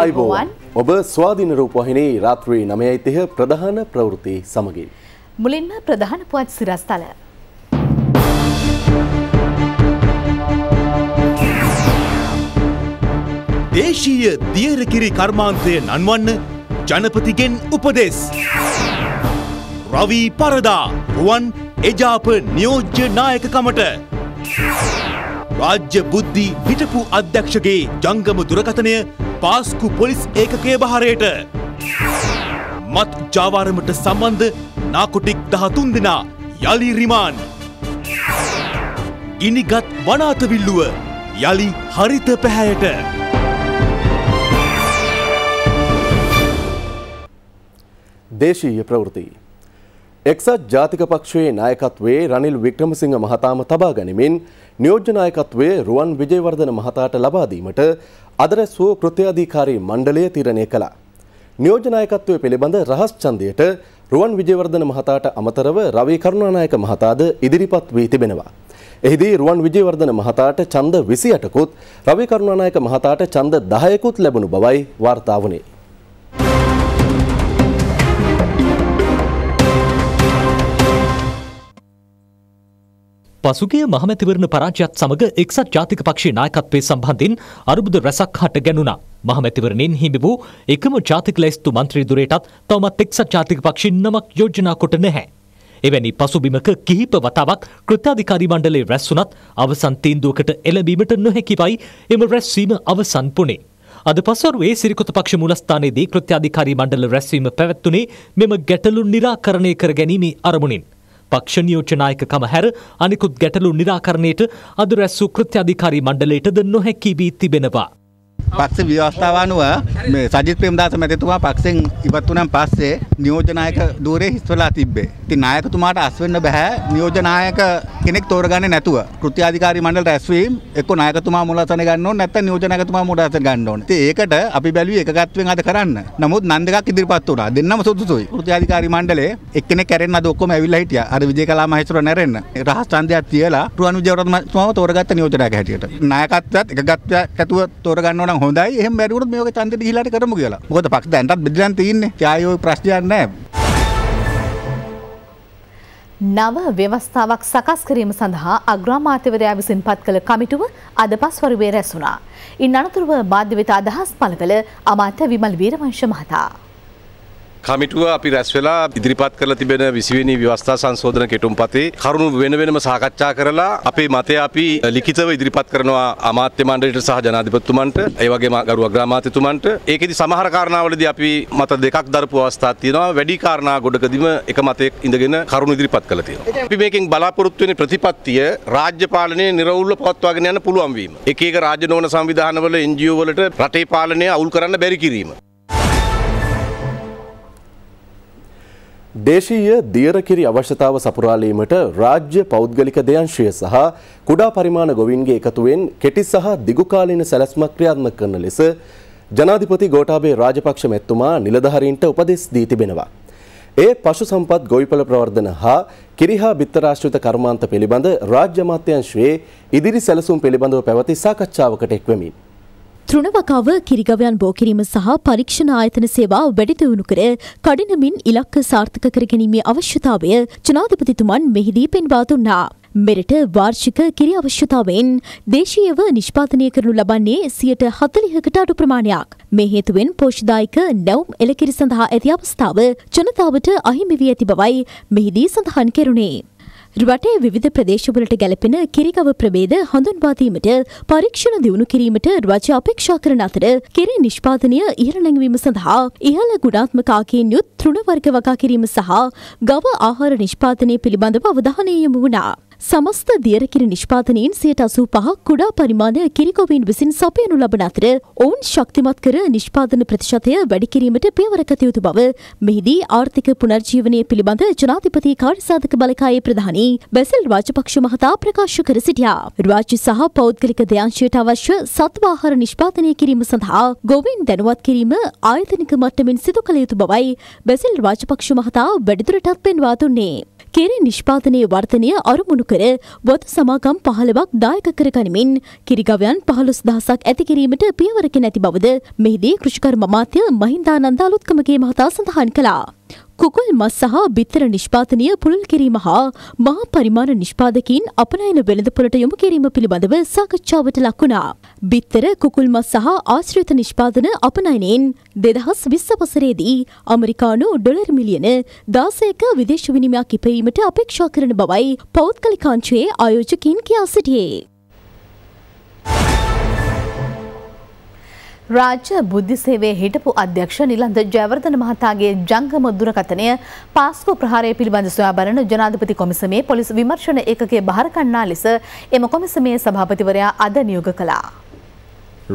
අයිබෝවන් ඔබ ස්වාධීන රූපවාහිනී රාත්‍රී 9:30 ප්‍රධාන ප්‍රවෘත්ති සමගින් මුලින්ම ප්‍රධාන පුවත් සිරස්තල දේශීය දියරකිරි කර්මාන්තය නන්වන්න ජනපතිගෙන් උපදෙස් රවී පරදා රුවන් එජාප නියෝජ්‍ය නායකකමට රාජ්‍ය බුද්ධි හිටපු අධ්‍යක්ෂගේ ජංගම දුරකථනය පාස්කු පොලිස් ඒකකය බහරයට. මත් ජාවාරමට සම්බන්ධ නාකොටික් දහතුන් දෙනා යළි රිමාන්. ගිනිගත් වනාතවිල්ලුව යළි හරිත පැහැයට. දේශීය ප්‍රවෘති. එක්සත් ජාතික පක්ෂයේ නායකත්වයේ රනිල් වික්‍රමසිංහ මහතාම තබා ගනිමින් නියෝජ්‍ය නායකත්වය රුවන් විජේවර්ධන මහතාට ලබා දීමට අදරැස්වූ කෘත්‍යාධිකාරී මණ්ඩලය තීරණය කළා. නියෝජ්‍ය නායකත්වය පිළිබඳ රහස් ඡන්දයට රුවන් විජේවර්ධන මහතාට අමතරව රවී කරුණානායක මහතාද ඉදිරිපත් වී තිබෙනවා. එහිදී රුවන් විජේවර්ධන මහතාට ඡන්ද 28කුත් රවී කරුණානායක මහතාට ඡන්ද 10කුත් ලැබුණු බවයි වාර්තා වුණේ. පසුගිය මහමැතිවරණ පරාජයත් සමග එක්සත් ජාතික පක්ෂයේ නායකත්වයේ සම්බන්ධයෙන් අරුබුද රැසක් හට ගැනුණා. මහමැතිවරණයෙන් හිමි වූ එකම ජාතික ලැයිස්තු මන්ත්‍රී දුරයටත් තවමත් එක්සත් ජාතික පක්ෂයේ නමක් යෝජනා කොට නැහැ. එවැනි පසුබිමක කිහිප වතාවක් කෘත්‍යාධිකාරී මණ්ඩලයේ රැස්වුණත් අවසන් තීන්දුවකට එළඹීමට නොහැකිවයි එම රැස්වීම අවසන් පුනේ. අද පසරුවේ සිරිකොත පක්ෂ මූලස්ථානයේදී කෘත්‍යාධිකාරී මණ්ඩල රැස්වීම පැවැත්වුණේ මෙම ගැටලු निराකරණය කර ගැනීමේ අරමුණින්. පක්ෂ නියෝජනායකකම හැර අනිකුත් ගැටලු නිරාකරණයට අද රැස් වූ කෘත්‍යාධිකාරී මණ්ඩලයටද නොහැකි වී තිබෙනවා. පක්ෂ ව්‍යවස්ථාව අනුව මේ සජිත් ප්‍රේමදාස මැතිතුමා පක්ෂෙන් ඉවත් වුණන් පස්සේ නියෝජනායක ධූරේ හිස්වලා තිබ්බේ. ඉතින් නායකතුමාට අස් වෙන්න බෑ නියෝජනායක කෙනෙක් තෝරගන්නේ නැතුව. කෘත්‍යාධිකාරී මණ්ඩල රැස්වීම එක්ක නායකතුමා මූලාසන ගන්න ඕනේ නැත්නම් නියෝජනායකතුමා මූලාසන ගන්න ඕනේ. ඉතින් ඒකට අපි බැලුවේ එකගත්වෙන් අද කරන්න. නමුත් නන් දෙකක් ඉදිරිපත් වුණා. දෙන්නම සුදුසුයි. කෘත්‍යාධිකාරී මණ්ඩලේ එක්කෙනෙක් කැරෙන්න අද ඔක්කොම ඇවිල්ලා හිටියා. අර විජේකලා මහේස්වර නැරෙන්න. රහස් ඡන්දයක් තියලා රුවන් විජේවර්ධන මහත්මයාව තෝරගත්ත නියෝජනායක හැටියට. නායකත්වයත් එකගත්වයක් ඇතුව තෝරගන්න ඕන හොඳයි එහෙම බැරිවුණොත් මේක ඡන්දෙට ගිහිලාට කරමු කියලා. මොකද පක්ෂ දැන්ටත් බෙදලා තියෙන්නේ. ඡායෝ ප්‍රශ්නයක් නැහැ. නව ව්‍යවස්ථාවක් සකස් කිරීම සඳහා අග්‍රාමාත්‍යවරයා විසින් පත් කළ කමිටුව අද පස්වරුවේ රැස් වුණා. ඉන් අනතුරුව මාධ්‍ය වෙත අදහස් පළ කළ අමාත්‍ය විමල් වීරවංශ මහතා. කමිටුව අපි රැස් වෙලා ඉදිරිපත් කරලා තිබෙන 20 වෙනි ව්‍යවස්ථා සංශෝධන කෙටුම්පතේ කරුණු වෙන වෙනම සාකච්ඡා කරලා අපේ මතය අපි ලිඛිතව ඉදිරිපත් කරනවා අමාත්‍ය මණ්ඩලයට සහ ජනාධිපතිතුමන්ට ඒ වගේම ගරුව අග්‍රාමාත්‍යතුමන්ට ඒකෙදි සමහර කාරණාවලදී අපි මත දෙකක් දරපු අවස්ථා තියෙනවා වැඩි කාරණා ගොඩකදීම එක මතයක ඉඳගෙන කරුණු ඉදිරිපත් කළා තියෙනවා අපි මේකෙන් බලාපොරොත්තු වෙන ප්‍රතිපත්තිය රාජ්‍ය පාලනය නිර්වෘල්ව පවත්වාගෙන යන්න පුළුවන් වීම එක එක රාජ්‍ය නොවන සංවිධානවල NGO වලට රටේ පාලනය අවුල් කරන්න බැරි කිරීම දේශීය දියරකිරි අවශ්‍යතාව සපුරාලීමට රාජ්‍ය පෞද්ගලික දෙයංශය සහ කුඩා පරිමාණ ගොවින්ගේ එකතුවෙන් කෙටි සහ දිගුකාලීන සැලැස්මක් ක්‍රියාත්මක කරන ලෙස ජනාධිපති ගෝඨාභය රාජපක්ෂ මැතිතුමා නිලධාරීන්ට උපදෙස් දී තිබෙනවා. ඒ පශු සම්පත් ගොවිපළ ප්‍රවර්ධන හා කිරිහා බිත්තරාශ්‍රිත කර්මාන්ත පිළිබඳ රාජ්‍ය අමාත්‍යංශයේ ඉදිරි සැලසුම් පිළිබඳව පැවති සාකච්ඡාවකට එක්වෙමින් තෘණවකාව කිරිගවයන් බෝකිරීම සහ පරීක්ෂණ ආයතන සේවා වැඩිදියුණු කර කඩිනමින් ඉලක්ක සාර්ථක කර ගැනීමේ අවශ්‍යතාවය ජනාධිපතිතුමන් මෙහිදී පෙන්වා දුන්නා. මෙරට වාර්ෂික කිරි අවශ්‍යතාවයෙන් දේශීයව නිෂ්පාදනය කරනු ලබන්නේ සියට හතලිහකට අඩු ප්‍රමාණයක්. මේ හේතුවෙන් පෝෂ්දායික නැවුම් එලකිරි සඳහා ඇති අවස්ථාව ජනතාවට අහිමිවී ඇති බවයි මෙහිදී සඳහන් කෙරුණේ. රටේ විධ ප්‍රදේශවලට ගැලපෙන කිරිගව ප්‍රබේද හඳුන්වාදීමට පරීක්ෂණ දියුණු කිරීමට රජ අපේක්ෂා කරන අතර කෙරේ නිෂ්පාදනය ඉහළනැඟවීම සඳහා ඉහළ ගුණාත්මකාකයෙන් යුත් තෘණ වර්ග වගා කිරීම සහ ගව ආහාර නිෂ්පාදනය පිළිබඳව අවධානය යොමු වුණා. සමස්ත දියරකිරි නිෂ්පාදනයෙන් සියයට අසූ පහ කුඩා පරිමාණය කිරිකොවීන් විසින් සපයනු ලබන අතර ඔවුන් ශක්තිමත් කර නිෂ්පාදන ප්‍රතිශතය වැඩිකිරීමට පියවරකත යුතු බව මෙහිදී ආර්ථික පුනර්ජීවනය පිළිබඳ ජනාධිපති කාර්යසාධක බලකායේ ප්‍රධානී බැසල් රාජපක්ෂ මහතා ප්‍රකාශ කර සිටියා. රාජ්‍ය සහ පෞද්ගලික දෙංශයට අවශ්‍ය සත්වාහාර නිෂ්පාදනය කිරීම සඳහා ගොවින් දැනුවත් කිරීම ආයතනික මට්ටමින් සිදු කළ යුතු බවයි බැසල් රාජපක්ෂ මහතා වැඩිදුරටත් පෙන්වා දුන්නේ. කිරි නිෂ්පාදනයේ වර්ධනය අරමුණු කර බොදු සමාගම් පහළවක් දායක කර ගනිමින් කිරිගවයන් පහළොස් දහසක් ඇති කිරීමට පියවරක නැති බවද මෙහිදී කෘෂිකර්ම මාත්‍ය මහින්දානන්ද අලුත්කමගේ මහතා සඳහන් කළා. කුකුල් මස් සහ බිත්තර නිෂ්පාතනය පුළුල් කිරීම හා මහා පරිමාණ නිෂ්පාදකින් අපනයන වෙළඳපොළට යොමු කිරීම පිළිබඳව සාකච්ඡාවට ලක්වුණා. බිත්තර කුකුල්මස් සහ ආශ්‍රිත නිෂ්පාදන අපනයනයෙන් දෙදහස් විස්ස පසරේදී අමරිකානු ඩොලර් මිලියන දාසයක විදේශ විනිමයක් ඉපීමට අපේක්ෂා කරන බවයි පෞද්ගලිකාංචුවේ ආයෝජකින් කියා සිටියේ. රාජ්‍ය බුද්ධි සේවේ හිටපු අධ්‍යක්ෂ නිලන්ද ජයවර්ධන මහතාගේ ජංගම දුරකථනය පාස්කු ප්‍රහාරය පිළිබඳ සොයා බලන ජනාධිපති කොමිසමේ පොලිස් විමර්ශන ඒකගේ බහර කන්නා ලෙස එම කොමිසමේ සභාපතිවරයා අද නියෝග කළා.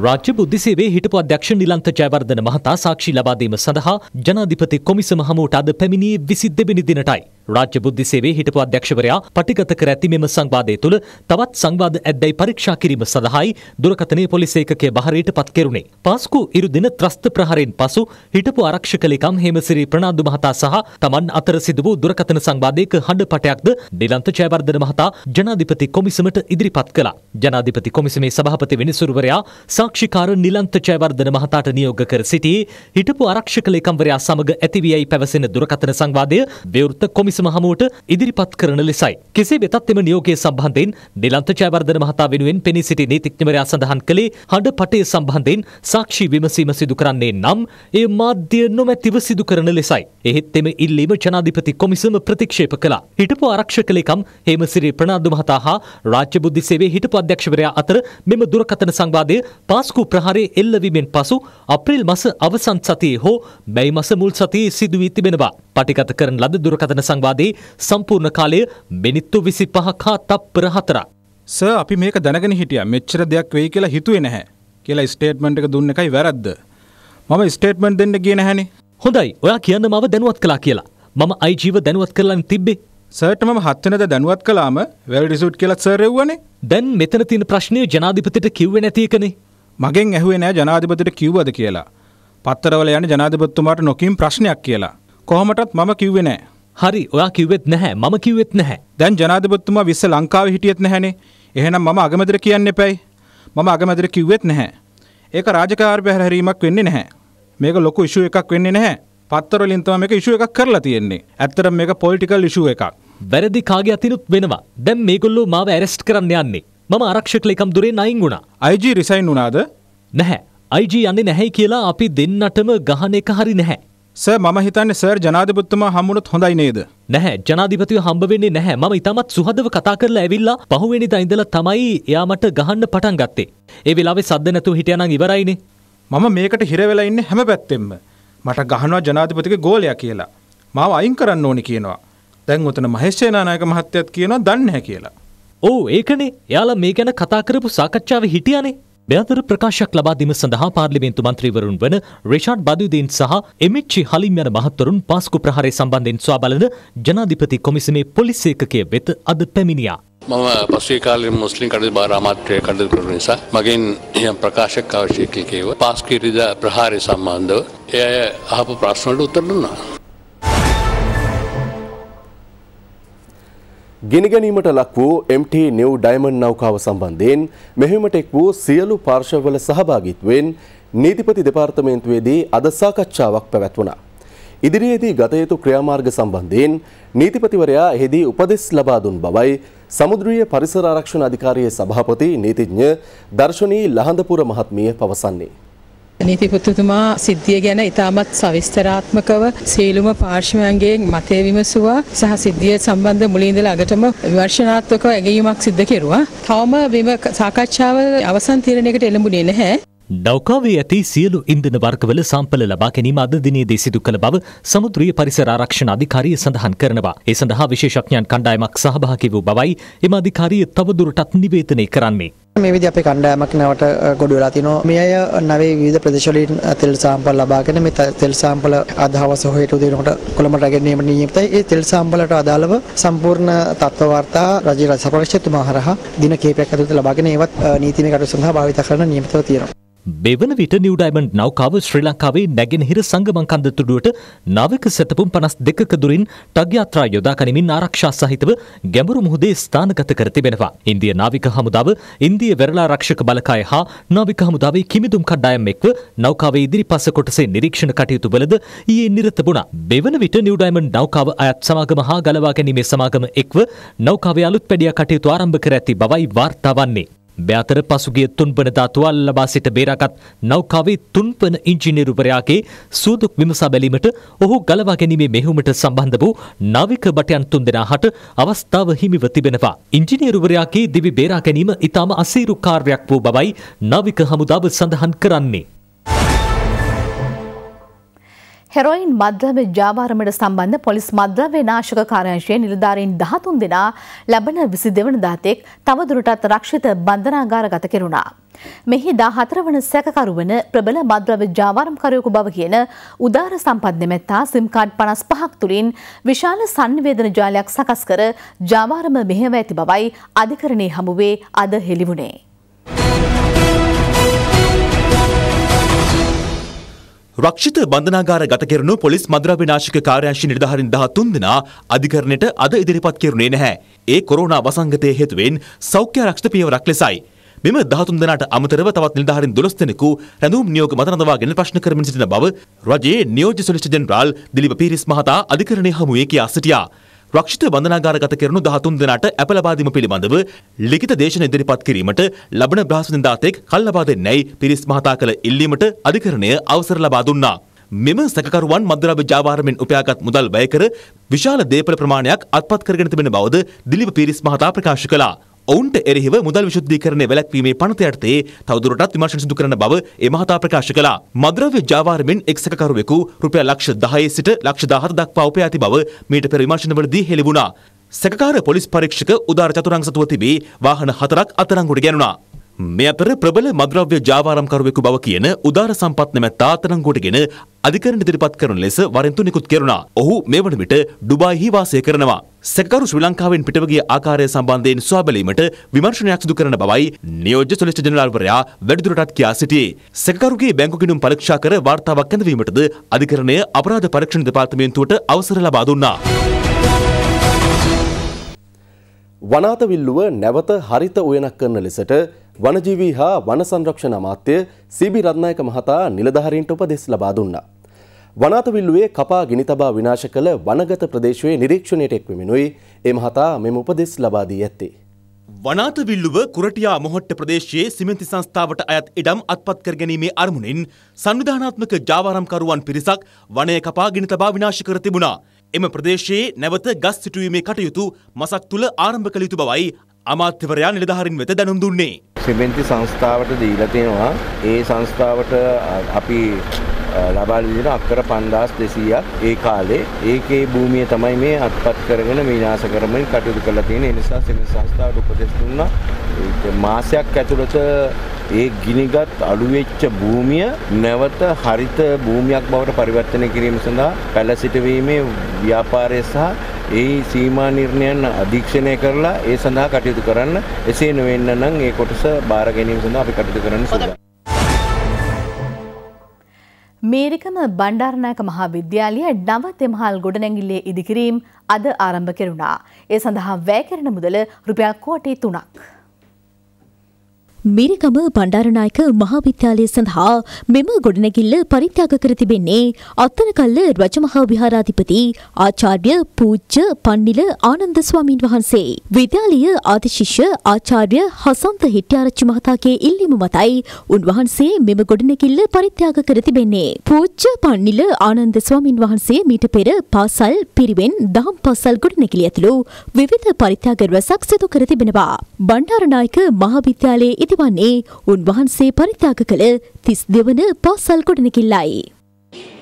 රාජ්‍ය බුද්ධිසේවේ හිටපු අධ්‍යක්ෂ නිලන්ත ජයවර්ධන මහතා සාක්ෂි ලබාදීම සඳහා ජනාධිපති කොමිසම හමුවට අද පැමිණියේ විසි දෙබෙනි දිනටයි. රාජ්‍ය බුද්ධි සේවයේ හිටපු අධ්‍යක්ෂවරයා පටිගත කර ඇති මෙම සංවාදය තුළ තවත් සංවාද ඇද්දැයි පරීක්ෂා කිරීම සඳහායි දුරකථනය පොලිස් ඒකකයේ බහරයට පත් කෙරුණේ. පාස්කු ඉරු දින ත්‍රස්ත ප්‍රහාරයෙන් පසු හිටපු ආරක්ෂක ලේකම් හේමසිරි ප්‍රනාන්දු මහතා සහ තමන් අතර සිදු වූ දුරකථන සංවාදයක හඬපටයක්ද නිලන්ත ජයවර්ධන මහතා ජනාධිපති කොමිසමට ඉදිරිපත් කළා. ජනාධිපති කොමිසමේ සභාපති විනිසුරුවරයා සාක්ෂිකාර නිලන්ත ජයවර්ධන මහතාට නියෝග කර සිටියේ හිටපු ආරක්ෂක ලේකම්වරයා සමග ඇතිවියයි පැවසෙන දුරකථන සංවාදය විවෘත කොමිසම සැලසුම හමුවට ඉදිරිපත් කරන ලෙසයි. කෙසේ වෙතත් එම නියෝගය සම්බන්ධයෙන් නිලන්ත ජයවර්ධන මහතා වෙනුවෙන් පෙනී සිටි නීතිඥවරයා සඳහන් කළේ හඬ පටය සම්බන්ධයෙන් සාක්ෂි විමසීම සිදු කරන්නේ නම් එය මාධ්‍ය නොමැතිව සිදු කරන ලෙසයි. එහෙත් එම ඉල්ලීම ජනාධිපති කොමිසම ප්‍රතික්ෂේප කළා. හිටපු ආරක්ෂක ලේකම් හේමසිරි ප්‍රනාන්දු මහතා හා රාජ්‍ය බුද්ධි සේවයේ හිටපු අධ්‍යක්ෂවරයා අතර මෙම දුරකථන සංවාදය පාස්කු ප්‍රහාරයේ එල්ලවීමෙන් පසු අප්‍රේල් මස අවසන් සතියේ හෝ මැයි මස මුල් සතියේ සිදු වී තිබෙනවා. පටිගත කරන ලද දුරකථන සංවාදයේ සම්පූර්ණ කාලය මිනිත්තු 25ක තප්පර 4ක්. සර් අපි මේක දැනගෙන හිටියා. මෙච්චර දෙයක් වෙයි කියලා හිතුවේ නැහැ. කියලා ස්ටේට්මන්ට් එක දුන්න එකයි වැරද්ද. මම ස්ටේට්මන්ට් දෙන්න ගියේ නැහනේ. හොඳයි. ඔයා කියන්න මම දැනුවත් කළා කියලා. මම අයිජීව දැනුවත් කරලා තිබ්බේ. සර්ට මම හත්වනද දැනුවත් කලාම වැල් රිසුට් කියලා සර් එව්වනේ. දැන් මෙතන තියෙන ප්‍රශ්නය ජනාධිපතිට කිව්වේ නැති එකනේ. මගෙන් ඇහුවේ නෑ ජනාධිපතිට කිව්වද කියලා. පත්තරවල යන ජනාධිපතිතුමාට නොකියම් ප්‍රශ්නයක් කියලා. කොහොමටත් මම කිව්වේ නෑ. හරි ඔයා කිව්වෙත් නැහැ මම කිව්වෙත් නැහැ. දැන් ජනාධිපතිතුමා විස්ස ලංකාවේ හිටියෙත් නැහනේ. එහෙනම් මම අගමැතිට කියන්න එපයි. මම අගමැතිට කිව්වෙත් නැහැ. ඒක රාජකාරී බැහැරීමක් වෙන්නේ නැහැ. මේක ලොකු ඉෂුව එකක් වෙන්නේ නැහැ. පත්තර වලින් තමයි මේක ඉෂුව එකක් කරලා තියෙන්නේ. ඇත්තටම මේක පොලිටිකල් ඉෂුව එකක්. වැරදි කාගේ අතිනුත් වෙනවා. දැන් මේගොල්ලෝ මාව ඇරෙස්ට් කරන්න යන්නේ. මම ආරක්ෂක ලේකම් දුරේ නයින් වුණා. IG රිසයින් වුණාද? නැහැ. IG යන්නේ නැහැ කියලා අපි දෙන්නටම ගහන එක හරි නැහැ. ස ම හිතන්න සර් ජනාධපත්තුමා හමුණුත් හොඳයි නේද නැහැ ජනාධිපතිව හම්බ වෙන්නේ නැහැ මම ඉතාමත් සුහදව කතා කරලා ඇවිල්ලා පහුවෙනිදා ඉඳලා තමයි එයා මට ගහන්න පටන් ගත්තේ ඒ වෙලාවේ සද්ද නැතුව හිටියානම් ඉවරයිනේ මම මේකට හිර වෙලා ඉන්නේ හැම පැත්තෙම මට ගහනවා ජනාධිපතිගේ ගෝලයා කියලා මාව අයින් කරන්න ඕනි කියනවා දැන් උතන මහේෂ් සේනානායක මහත්තයත් කියනවා දන්නේ නැහැ කියලා ඔව් ඒකනේ එයාලා මේ ගැන කතා කරපු සාකච්ඡාවේ හිටියානේ මෙතර ප්‍රකාශයක් ලබා දීම සඳහා පාර්ලිමේන්තු මන්ත්‍රීවරුන් වන රිෂාඩ් බදුදීන් සහ එමිච්චි හලිම් යන මහත්වරුන් පාස්කු ප්‍රහාරය සම්බන්ධයෙන් සොයා බලන ජනාධිපති කොමිසමේ පොලිස් ඒකකය වෙත අද පැමිණියා. මම පසුගිය කාලේ මුස්ලිම් කඩේ බාර අමාත්‍යය කඩේ කරන නිසා මගෙන් එහෙම ප්‍රකාශයක් අවශ්‍ය කියලා කිව්වා. පාස්කු ඉරිදා ප්‍රහාරය සම්බන්ධව එය අහපු ප්‍රශ්න වලට උත්තර දුන්නා. ගෙනගැනීමට ලක් වූ MT නිව් ඩයිමන්ඩ් නෞකාව සම්බන්ධයෙන් මෙහෙමට එක් වූ සියලු පාර්ශවවල සහභාගීත්වයෙන් නීතිපති දෙපාර්තමේන්තුවේදී අද සාකච්ඡාවක් පැවැත්වුණා. ඉදිරියේදී ගත යුතු ක්‍රියාමාර්ග සම්බන්ධයෙන් නීතිපතිවරයා එහිදී උපදෙස් ලබා දුන් බවයි සමුද්‍රීය පරිසර ආරක්ෂණ අධිකාරියේ සභාපති නීතිඥ දර්ශනී ලහඳපුර මහත්මිය පවසන්නේ. නීතිපතිතුමා සිද්ධිය ගැන ඉතාමත් සවිස්තරාත්මකව සීලුම පාර්ශ්වයන්ගේ මතය විමසුවා සහ සිද්ධිය සම්බන්ධ මුලින්දල අගටම විවර්ශනාත්මකව ඇගීමක් සිද්ධ කෙරුවා. තවම විම සාකච්ඡාව අවසන් තීරණයකට එළඹුණේ නැහැ. දෞකාවේ ඇති සියලු ඉන්දන වර්ගවල සම්පල ලබා ගැනීම අද දිනේදී සිදු කළ බව සමුද්‍රීය පරිසර ආරක්ෂණ අධිකාරිය සඳහන් කරනවා. ඒ සඳහා විශේෂඥයන් කණ්ඩායමක් සහභාගී වූ බවයි එම අධිකාරිය තවදුරටත් නිවේදනය කරන්නේ. මේ විදි අපේ කණ්ඩායමක් නැවට ගොඩ වෙලා තිනවා මේ අය නවේ විවිධ ප්‍රදේශවලින් තෙල් සාම්පල් ලබාගෙන මේ තෙල් සාම්පල් අදහවස හොයට උදේනකොට කොළඹට ගෙනීම නියමිතයි ඒ තෙල් සාම්පලට අදාළව සම්පූර්ණ තත්ත්ව වාර්තා රජ රසපරීක්ෂකතුමා හරහා දින කිහිපයක් ඇතුළත ලබාගෙන ඒවත් නීතිමය කටයුතු සඳහා භාවිත කරන නියමිතව තියෙනවා මෙවන විට නිවඩයිමන්ඩ් නෞකාව ශ්‍රී ලංකාවේ නැගෙනහිර සංගමන්කන්ද තුඩුවට නවක සැතපුම් පනස් දෙකක දුරින් ටග්‍යාත්‍රා යොදා කනිමින් ආරක්ෂා සහිතව ගැඹුරු මුහුදේ ස්ථානගත කර තිබෙනවා. ඉන්දිය නාවික හමුදාව ඉන්දිය වෙරලා රක්ෂක බලකාය හා නාවික හමුදාවේ කිමිදුම් කණ්ඩායම් එක්ව නෞකාවේ ඉදිරිපස කොටසේ නිරීක්ෂණ කටයුතු වලද ඊයේ නිරත වුණා. මෙවන විට නිවඩයිමන්ඩ් නෞකාව අයත් සමාගම හා ගලවා ගැනීමේ සමාගම එක්ව නෞකාවේ අලුත් පැඩියා කටයුතු ආරම්භ කර ඇති බවයි වාර්තා වන්නේ. බෑතර පසුගිය තුන්වන දාතුවල් ලබා සිට බේරාගත් නෞකාවේ තුන්වන ඉංජිනේරුවරයාගේ සූදුක් විමසා බැලීමට ඔහු ගලවා ගැනීමේ මෙහෙයුමට සම්බන්ධ වූ නාවික භටයන් තුන්දෙනා හට අවස්ථාව හිමිව තිබෙනවා. ඉංජිනේරුවරයාගේ දිවි බේරා ගැනීම ඉතාම අසීරු කාර්යයක් වූ බවයි නාවික හමුදාව සඳහන් කරන්නේ. හෙරොයින් මද්‍රව්‍ය ජාවාරමට සම්බන්ධ පොලිස් මද්‍රව්‍ය නාශක කාර්යංශයේ නිලධාරීන් 13 දෙනා ලබන 22 වෙනිදා තෙක් තවදුරටත් රක්ෂිත බන්ධනාගාරගත කෙරුණා. මෙහි 14 වන සැකකරුවන ප්‍රබල මද්‍රව්‍ය ජාවාරම්කරුවෙකු බව කියන උදාර සම්පත් දෙමැත්තා සිම් කාඩ් 55ක් තුලින් විශාල sannivedana ජාලයක් සකස් කර ජාවාරම මෙහෙම ඇති බවයි අධිකරණයේ හමුවේ අද හෙළි වුණේ. රක්ෂිත බන්ධනාගාර ගත කෙරුණු පොලිස් මදුරව්‍ය නාශක කාර්යාංශ නිලධාරීන් 13 දෙනා අධිකරණයට අද ඉදිරිපත් කෙරුණේ නැහැ. ඒ කොරෝනා වසංගතය හේතුවෙන් සෞඛ්‍ය ආරක්ෂිත පියවරක් ලෙසයි. මෙම 13 දෙනාට අමතරව තවත් නිලධාරීන් 12 දෙනෙකු රැඳවුම් නියෝග මත රඳවාගෙන ප්‍රශ්න කරමින් සිටින බව රජයේ නියෝජ්‍ය සොලිසිටර් ජෙනරාල් දිලීප පීරිස් මහතා අධිකරණයේ හමුවේ කියා සිටියා. රක්ෂිත බඳනාගාරගත කරනු දහතුන් දෙනට ඇප ලබාදීම පිළිබඳව ලිඛිත දේශන ඉදිරිපත් කිරීමට ලබන බ්‍රහස්පතින්දාතෙක් කල් ලබා දෙන්නයි පිරිස් මහතා කළ ඉල්ලීමට අධිකරණය අවසර ලබා දුන්නා. මෙම සැකකරුවන් මද්ද්‍රව්‍ය ජාවාරමෙන් උපයාගත් මුදල් වැය කර විශාල දේපල ප්‍රමාණයක් අත්පත් කරගෙන තිබෙන බවද දිලිප පිරිස් මහතා ප්‍රකාශ කළා. ඔවුන්ට එරෙහිව මුදල් විශුද්ධීකරණය වැළැක්වීමේ පනත යටතේ තවදුරටත් විමර්ශන සිදු කරන බව ඒ මහතා ප්‍රකාශ කළා. මද්‍රව්‍ය ජාවාරමෙන් එක් සැකකරුවෙකු රුපියල් ලක්ෂ 10 සිට ලක්ෂ 14 දක්වා උපයා ඇති බව මීට පෙර විමර්ශනවලදී හෙළි වුණා. සැකකාර පොලිස් පරීක්ෂක උදාර චතුරංග සතුව තිබී වාහන හතරක් අත්අඩංගුවට ගැනුණා. මේ අතර ප්‍රබල මද්‍රව්‍ය ජාවාරම්කරුවෙකු බව කියන උදාර සම්පත් නැමැත්තා අත්අඩංගුවටගෙන අධිකරණ ඉදිරිපත් කරන ලෙස වරෙන්තු නිකුත් කෙරුණා. ඔහු මේ වන විට ඩුබායිහි වාසය කරනවා. සැකරු ශ්‍රී ලංකාවෙන් පිටවගේ ආකාරය සම්බන්ධයෙන් සොයාබැලීමට විමර්ශනයක් සිදු කරන බවයි නියෝජ්‍ය සොලිසිට ජනරාල්වරයා වැඩිදුරටත් කියා සිටියේ. සැකරුගේ බැංකු ගිණුම් පරීක්ෂා කර වාර්තාවක් ඇඳවීමටද අධිකරණය අපරාධ පරීක්ෂණ දෙපාර්තමේන්තුවට අවසර ලබා දුන්නා. වනාතවිල්ලුව නැවත හරිත උයනක් කරන ලෙසට වනජීවී හා වන සංරක්ෂණ අමාත්‍ය සීබි රත්නායක මහතා නිලධාරීන්ට උපදෙස් ලබා දුන්නා. වනාතවිල්ලුවේ කපා ගිනිතබා විනාශ කළ වනගත ප්‍රදේශයේ නිරීක්ෂණයට එක්වමිනුයි ඒ මහතා මෙම උපදෙස් ලබා දී ඇත්තේ. වනාතවිල්ලුව කුරටියා මොහොට්ට ප්‍රදේශයේ සිමෙන්ති සංස්ථාවට අයත් ඉඩම් අත්පත් කර ගැනීමේ අරමුණින් සංවිධානාත්මක ජාවාරම්කරුවන් පිරිසක් වනය කපා ගිනිතබා විනාශ කර තිබුණා. එම ප්‍රදේශයේ නැවත ගස් සිටුවීමේ කටයුතු මසක් තුළ ආරම්භ කළ යුතු බවයි අමාත්‍යවරයා නිලධාරින් වෙත දැනුම් දුන්නේ. සිමෙන්ති සංස්ථාවට දීලා තියෙනවා. ඒ සංස්ථාවට අපි ලබා දෙන අක්කර 5200ක් ඒ කාලේ ඒකේ භූමිය තමයි මේ අත්පත් කරගෙන මේ විනාශ කරමින් කටයුතු කරලා තියෙන්නේ. ඒ නිසා සෙනෙහස සංස්ථාවට උපදෙස් දුන්නා. මාසයක් ඇතුළත ඒ ගිනිගත් අඩුවෙච්ච භූමිය නැවත හරිත භූමියක් බවට පරිවර්තනය කිරීම සඳහා පැළ සිටවීමේ ව්‍යාපාරය සහ ඒ සීමා නිර්ණයන් අධීක්ෂණය කරලා ඒ සඳහා කටයුතු කරන්න එසේ නොවෙන්න නම් ඒ කොටස බාර ගැනීම සඳහා අපි කටයුතු කරන්න සූදානම් මේරිකම බණ්ඩාරනායක මහා විද්‍යාලය නව තෙමහල් ගොඩනැගිල්ලේ ඉදිකිරීම් අද ආරම්භ කෙරුණා. ඒ සඳහා වැය කරන මුදල රුපියල් කෝටි තුනක්. මිරිකම බණ්ඩාරනායක මහාවිද්‍යාලය සඳහා මෙම ගොඩනැගිල්ල පරිත්‍යාග කර තිබෙන්නේ අත්තනකල්ල රජමහා විහාරාධිපති ආචාර්ය පූජ්‍ය පන්නිල ආනන්ද ස්වාමීන් වහන්සේ. විද්‍යාලීය ආතිශිෂ්‍ය ආචාර්ය හසන්ත හිට්‍යාරච්චි මහතාගේ ඉල්ලීම මතයි උන්වහන්සේ මෙම ගොඩනැගිල්ල පරිත්‍යාග කර තිබෙන්නේ. පූජ්‍ය පන්නිල ආනන්ද ස්වාමීන් වහන්සේ මීට පෙර පාසල් පිරිවෙන් දහම් පාසල් ගොඩනැගිලි ඇතුළු විවිධ පරිත්‍යාග රැසක් සිදු කර තිබෙනවා. බණ්ඩාරනායක මහාවිද්‍යාලයේ ඉති සිදු වන්නේ උන්වහන්සේ පරිත්‍යාග කළ තිස් දෙවන පාසල් ගොඩනැකිල්ලයි.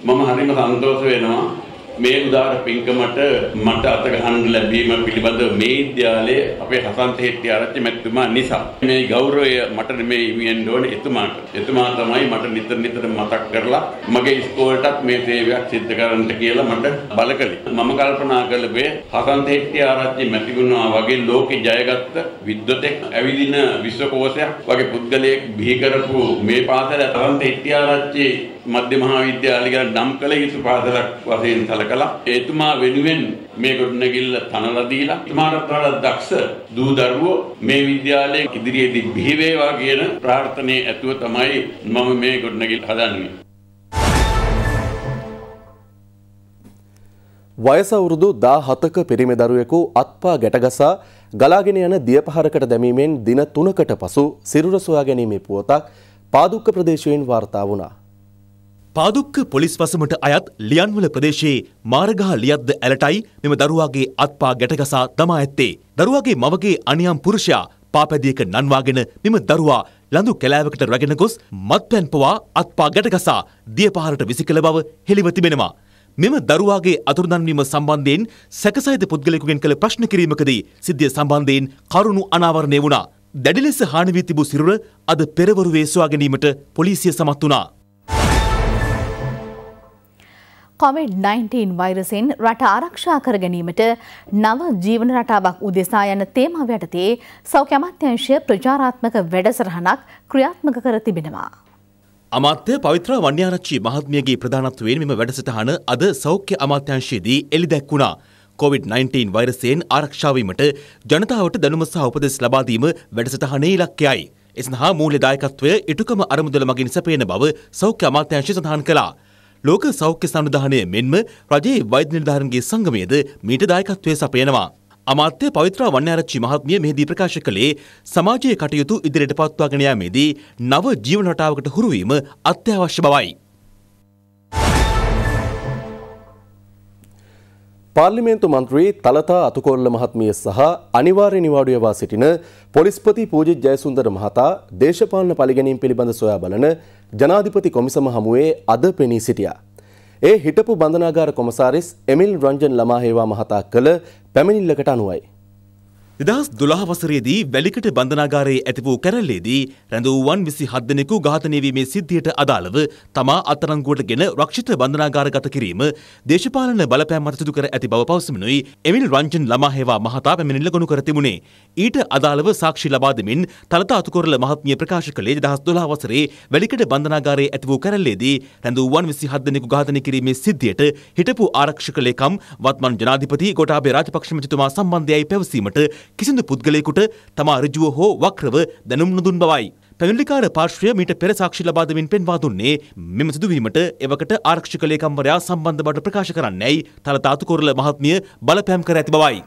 මම හරිම සන්තෝෂ වෙනවා මේ උදාර පින්කමට මට අත ගහන්න ලැබීම පිළිබඳ මේ විද්‍යාලයේ අපේ හසන්ත හෙට්ටිය ආරච්චි මැතිතුමා නිසා මේ ගෞරවය මට මේ හිමියන්න ඕනේ එතුමාට. එතුමා තමයි මට නිතර නිතර මතක් කරලා මගේ ඉස්කෝලේටත් මේ සේවයක් සිද්ධ කරන්නට කියලා මට බල කළේ. මම කල්පනා කළේ හසන්ත හෙට්ටිය ආරච්චි මැතිතුමා වගේ ලෝකේ ජයගත්ත විද්වතෙක් ඇවිදින විශ්වකෝෂයක් වගේ පුද්ගලයෙක් බිහි කරපු මේ පාසල හසන්ත හෙට්ටිය ආරච්චි මධ්‍ය මහාවිද්‍යාලය ගැන නම් කළ යුතු පාසලක් වශයෙන් සැලකලා එතුමා වෙනුවෙන් මේ ගොඩනැගිල්ල තනලා දීලා එතුමාට වඩා දක්ෂ දූ දරුවෝ මේ විද්‍යාලයේ ඉදිරියේදී බිහි වේවා කියන ප්‍රාර්ථනාවේ ඇතුව තමයි මම මේ ගොඩනැගිල්ල හදන්නේ. වයස අවුරුදු 17ක පිරිමි දරුවෙකු අත්පා ගැටගසා ගලාගෙන යන දියපහරකට දැමීමෙන් දින 3කට පසු සිරුර සොයා ගැනීමේ පුවතක් පාදුක්ක ප්‍රදේශයෙන් වාර්තා වුණා. පාදුක්ක පොලිස් වසමට අයත් ලියන්වල ප්‍රදේශයේ මාරගහ ලියද්ද ඇලටයි මෙම දරුවාගේ අත්පා ගැටගසා දමා ඇත්තේ. දරුවාගේ මවගේ අනියම් පුරුෂයා පාපැදියක නන්වාගෙන මෙම දරුවා ලඳු කැලෑවකට රැගෙන ගොස් මත්පැන් පවා අත්පා ගැටගසා දිය පහරට විසිකළ බව හෙළිව තිබෙනවා. මෙම දරුවාගේ අතුරුදන්වීම සම්බන්ධයෙන් සැකසහිත පුද්ගලයෙකුගෙන් කළ ප්‍රශ්න කිරීමකදී සිද්ධිය සම්බන්ධයෙන් කරුණු අනාවරණය වුණා. දැඩි ලෙස හානි වී තිබූ සිරුර අද පෙරවරුවේ සොයා ගැනීමට පොලිසිය සමත් වුණා. කොවිD-19 වෛරසෙන් රට ආරක්ෂා කර ගැනීමට නව ජීවන රටාවක් උදෙසා යන තේමාව යටතේ සෞඛ්‍ය අමාත්‍යාංශය ප්‍රචාරාත්මක වැඩසටහනක් ක්‍රියාත්මක කර තිබෙනවා. අමාත්‍ය පවිත්‍ර වන්‍යාරච්චි මහත්මියගේ ප්‍රධානත්වයෙන් මෙම වැඩසටහන අද සෞඛ්‍ය අමාත්‍යාංශයේදී එළිදැක්වුණා. COVID-19 වෛරසයෙන් ආරක්ෂාවීමට ජනතාවට දැනුම සහ උපදෙස් ලබා දීම වැඩසටහනේ ඉලක්කයයි. එසඳහා මූල්‍ය දායකත්වය ඉටුකම අරමුදල මගින් සැපයන බව සෞඛ්‍ය අමාත්‍යාංශය සඳහන් කළා. ලෝක සෞඛ්‍ය සංවිධානය මෙන්ම රජයේ වෛද්‍ය නිලධාරන්ගේ සංගමයද මීට දායකත්වය සපයනවා. අමාත්‍ය පවිත්‍රා වන්‍යාරච්චි මහත්මිය මෙහිදී ප්‍රකාශ කළේ සමාජයේ කටයුතු ඉදිරියට පත්වාගෙන යාමේදී නව ජීවන රටාවකට හුරුවීම අත්‍යවශ්‍ය බවයි. පාර්ලිමේන්තු මන්ත්‍රී තලතා අතුකොල්ල මහත්මිය සහ අනිවාර්ය නිවාඩුවේ වා සිටින පොලිස්පති පූජිත් ජයසුන්දර මහතා දේශපාලන පරිගැනීම් පිළිබඳ සොයා බලන ජනාධිපති කොමිසම හමුවේ අද පෙනී සිටියා. ඒ හිටපු බන්ධනාගාර කොමසාරිස් එමිල් රංජන් ළමාහේවා මහතා කළ පැමිණිල්ලකට අනුවයි. දෙදස් දොළහ වසරේදී වැලිකට බන්ධනාගාරයේ ඇති වූ කැරල්ලේදී රැඳවූවන් විසි හදදෙනෙකු ඝාතනයවීමේ සිද්ධියට අදාළව තමා අත්තරංගුවට ගෙන රක්ෂිත බන්ධනාගාරගත කිරීම දේශපාලන බලපෑම් මතසිදු කර ඇති බව පවසමනුයි එමිල් රංචන් ළමාහේවා මහතා පැමිණිල්ල ගොුණු කරතිබුණේ. ඊට අදාළව සාක්ෂි ලබාදමින් තලතා අතුකොරල මහත්මිය ප්‍රකාශ කළේ දහස් දොළහ වසරේ වැලිකට බන්ධනාගාරයේ ඇති වූ කැරල්ලේදී රැඳවූවන් විසි හදදෙනෙකු ඝාතනය කිරීමේ සිද්ධියට හිටපු ආරක්ෂකලේකම් වත්මන් ජනාධිපති ගොටාබේ රාජපක්ෂමචතුමා සම්බන්ධයයි පැවසීමට කිසිදු පුද්ගලයෙකුට තම අරජුව හෝ වක්‍රව දැනුම් නොදුන් බවයි. පැමිලිකාර පාර්ශ්වය මීට පෙර සාක්ෂි ලබාදමින් පෙන්වා දුන්නේ මෙම සිදුවීමට එවකට ආරක්ෂක ලේකම්වරයා සම්බන්ධ බවට ප්‍රකාශ කරන්නයි තලතාතු කොරල මහත්මිය බලපෑම් කර ඇති බවයි.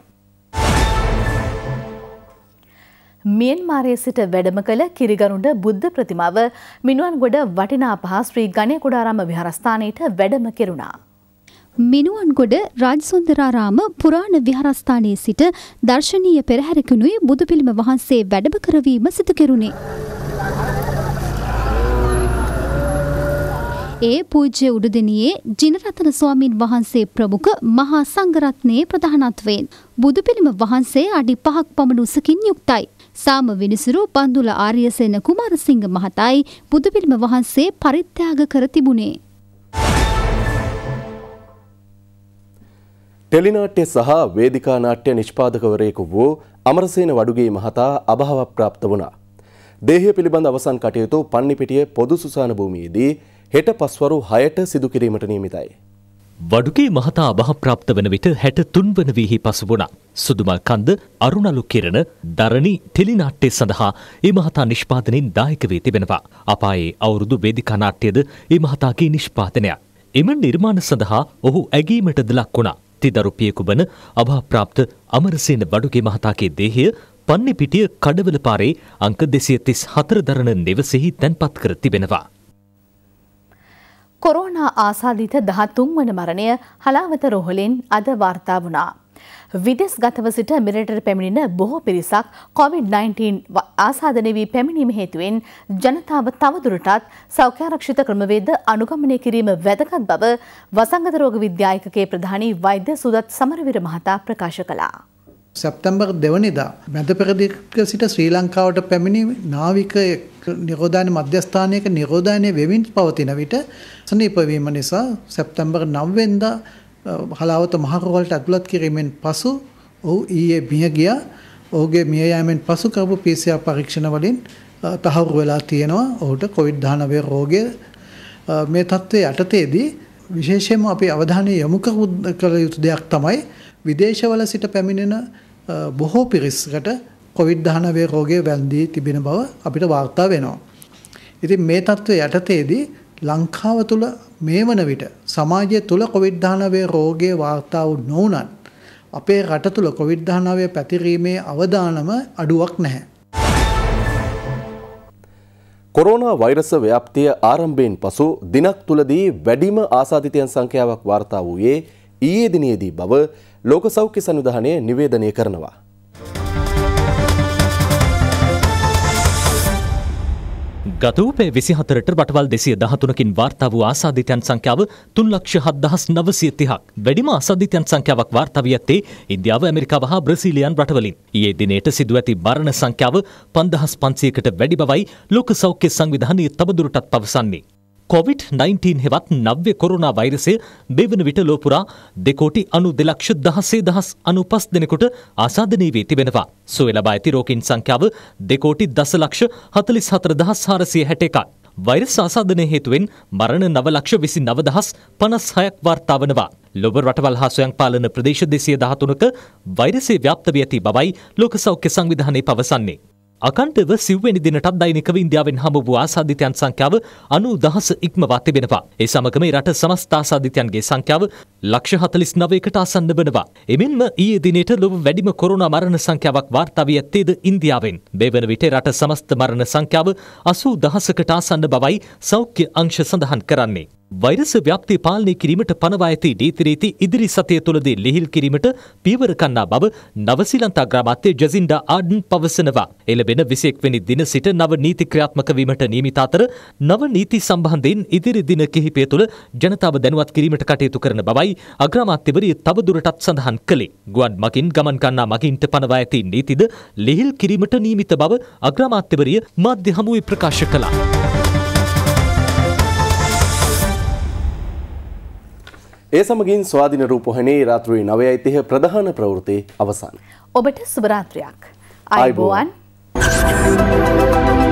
මියන්මාරයේ සිට වැඩම කළ කිරිගරුඩ බුද්ධ ප්‍රතිමාව මිනුවන්ගොඩ වටිනා පහ ශ්‍රී ගණය කුඩාරාම විහාරස්ථානයට වැඩම කෙරුණා. මිනුවන්ගොඩ රාජසුන්දරාරාම පුරාණ විහාරස්ථානයේ සිට දර්ශනීය පෙරහැරකුණුයි බුදුපිළිම වහන්සේ වැඩම කරවීම සිදු කෙරුණේ. ඒ පූජ්‍ය උඩුදෙනියේ ජිනරතන ස්වාමින් වහන්සේ ප්‍රමුඛ මහා සංඝරත්නයේ ප්‍රධානත්වයෙන් බුදුපිළිම වහන්සේ අඩි 5ක් පමණ උසකින් යුක්තයි. සාම විනිසුරු පන්දුල ආර්යසේන කුමාරසිංහ මහතායි බුදුපිළිම වහන්සේ පරිත්‍යාග කර තිබුණේ. ටෙලිනාට්‍ය සහ වේදිකා නාට්‍ය නිෂ්පාදකවරයෙකු වූ අමරසේන වඩුගේ මහතා අභාව ප්‍රාප්ත වුණා. දේහය පිළිබඳ අවසන් කටයුතු පන්නිපිටිය පොදු සුසාන භූමියේදී හෙට පස්වරු 6ට සිදු කිරීමට නියමිතයි. වඩුගේ මහතා අභාව ප්‍රාප්ත වන විට 63 වන වීහි පසු වුණා. සුදුමල් කන්ද අරුණලු කිරණ දරණි ටෙලිනාට්‍ය සඳහා ඒ මහතා නිෂ්පාදනයෙන් දායක වී තිබෙනවා. අපායේ අවුරුදු වේදිකා නාට්‍යද ඒ මහතාගේ නිෂ්පාදනයක්. එම නිර්මාණ සඳහා ඔහු ඇගීමටද ලක් වුණා. තිදරු පියෙකු වන අභාප්‍රාප්ත අමරසේන බඩුගේ මහතාගේ දේහය පන්නිපිටිය කඩවල පාරේ අංක දෙසිය තිස් හතර දරණ නිවසෙහි තැන්පත් කර තිබෙනවා. කොරෝනා ආසාධිත දහතුන් වන මරණය හලාවත රොහලෙන් අද වාර්තා වුණා. විදෙස් ගතව සිට මෙරටට පැමිණෙන බොහෝ පිරිසක් කොවිD-19 ආසාදනය වී පැමිණීම හේතුවෙන් ජනතාව තවදුරටත් සෞඛ්‍යාරක්ෂිත ක්‍රමවේද අනුගමනය කිරීම වැදගත් බව වසංගත රෝග විද්‍යායකගේ ප්‍රධානී වෛද්‍ය සුදත් සමරවීර මහතා ප්‍රකාශ කළා. සැප්තැම්බර් දෙවනිදා මැද පෙරදික සිට ශ්‍රී ලංකාවට පැමිණි නාවික නිරෝධාන මධ්‍යස්ථානයක නිරෝධානය වෙමින් පවතින විට සනීපවීම නිසා සැප්තැම්බර් නවවෙන්දා හලාවත මහරුවලට ඇතුළත් කිරීමෙන් පසු ඔහු ඊයේ මිය ගියා. ඔහුගේ මිය යාමෙන් පසු කරපු PCR පරීක්ෂණ වලින් තහවුරු වෙලා තියෙනවා ඔහුට COVID-19 රෝගය. මේ தත්ත්වයේ යටතේදී විශේෂයෙන්ම අපි අවධානය යොමු කළ යුතු දෙයක් තමයි විදේශවල සිට පැමිණෙන බොහෝ පිරිසකට COVID-19 රෝගය වැළඳී තිබෙන බව අපිට වාර්තා වෙනවා. ඉතින් මේ தත්ත්වයේ යටතේදී ලංකාව තුළ මේ වන විට සමාජය තුළ කොවිද්ධානවේ රෝගය වාර්තාව නොවනත් අපේ රට තුළ කොවිද්ධානාවේ පැතිරීමේ අවධානම අඩුවක් නැහැ. කොරෝනා වෛරස ව්‍යාප්තිය ආරම්භයෙන් පසු දිනක් තුලදී වැඩිම ආසාධිතයන් සංඛ්‍යාවක් වාර්තා වූයේ ඊයේ දිනයේදී බව ලෝක සෞඛ්‍ය සංවිධානය නිවේදනය කරනවා. ගතවූපේ විසිහතරට රටවල් දෙසිය දහතුනකින් වාර්තා වූ ආසාධිතයන් සංඛ්‍යාව තුන් ලක්ෂ හත් දහස් නවසිය තිහක් වැඩිම අසධිතයන් සංඛ්‍යාවක් වාර්තාවී ඇත්තේ ඉන්දියාව ඇමරිකාව හා බ්‍රසීලියන් රටවලින් ඒ දිනයට සිදු ඇති මරණ සංඛ්‍යාව පන්දහස් පන්සියකට වැඩි බවයි ලෝක සෞඛ්‍ය සංවිධානය තබදුරටත් පවසන්නේ කොවිD-19 හෙවත් නව්‍ය කොරුණා වෛරසය මෙවන විට ලෝපුරා දෙකෝටි අනු දෙලක්ෂ දහසේ දහස් අනු පස් දෙනෙකුට ආසාධනී වී තිබෙනවා. සුව ලබා ඇති රෝගීන් සංඛ්‍යාව දෙකෝටි දසලක්ෂ හතලිස් හතර දහස් හාරසිය හැට එකක්. වෛරස් ආසාධනය හේතුවෙන් මරණ නවලක්ෂ විසි නවදහස් පනස් හයක් වාර්තාවනවා. ලොබ රටවල් හා සොයං පාලන ප්‍රදේශ දෙසිය දහතුනක වෛරසේ ව්‍යාප්ත වී ඇති බවයි ලෝක සෞඛ්‍ය සංවිධානය පවසන්නේ. අකණ්ඩව සිව්වැනි දිනටත් දෛනිකව ඉන්දියාවෙන් හමු වූ ආසාධිතයන් සංඛ්‍යාව අනූ දහස ඉක්මවා තිබෙනවා. ඒ සමගම රට සමස්ත ආසාධිතයන්ගේ සංඛ්‍යාව ලක්ෂ හතලිස් නවයකට ආසන්න වනවා. එමෙන්ම ඊයේ දිනේට ලොව වැඩිම කොරෝනා මරණ සංඛ්‍යාවක් වාර්තා වී ඇත්තේද ඉන්දියාවෙන්. දෙවන විට රට සමස්ත මරණ සංඛ්‍යාව 80000කට ආසන්න බවයි සෞඛ්‍ය අංශ සඳහන් කරන්නේ. වෛරස ව්‍යාප්ති පාලනය කිරීමට පනවා ඇති නීති රීති ඉදිරි සතිය තුළදී ලිහිල් කිරීමට පියවර ගන්නා බව නව ශ්‍රී ලංකා ග්‍රාමාත්‍ය ජසින්ඩා ආඩන් පවසනවා. එළඹෙන 21 වෙනි දින සිට නව නීති ක්‍රියාත්මක වීමට නියමිත අතර නව නීති සම්බන්ධයෙන් ඉදිරි දින කිහිපය තුළ ජනතාව දැනුවත් කිරීමට කටයුතු කරන බවයි අග්‍රාමාත්‍යවරිය තවදුරටත් සඳහන් කළේ. ගුවන් මගින් ගමන් ගන්නා මගින්ට පනවා ඇති නීතිද ලිහිල් කිරීමට නියමිත බව අග්‍රාමාත්‍යවරිය මාධ්‍ය හමුවේ ප්‍රකාශ කළා. ඒ සමගින් ස්වාධින රූපොහනේ රාත්‍රී නවය යිතිහ ප්‍රධාන ප්‍රවෘති අවසන්. ඔබට සුභරාත්‍රයක්. අයිබෝවන්. Thank you.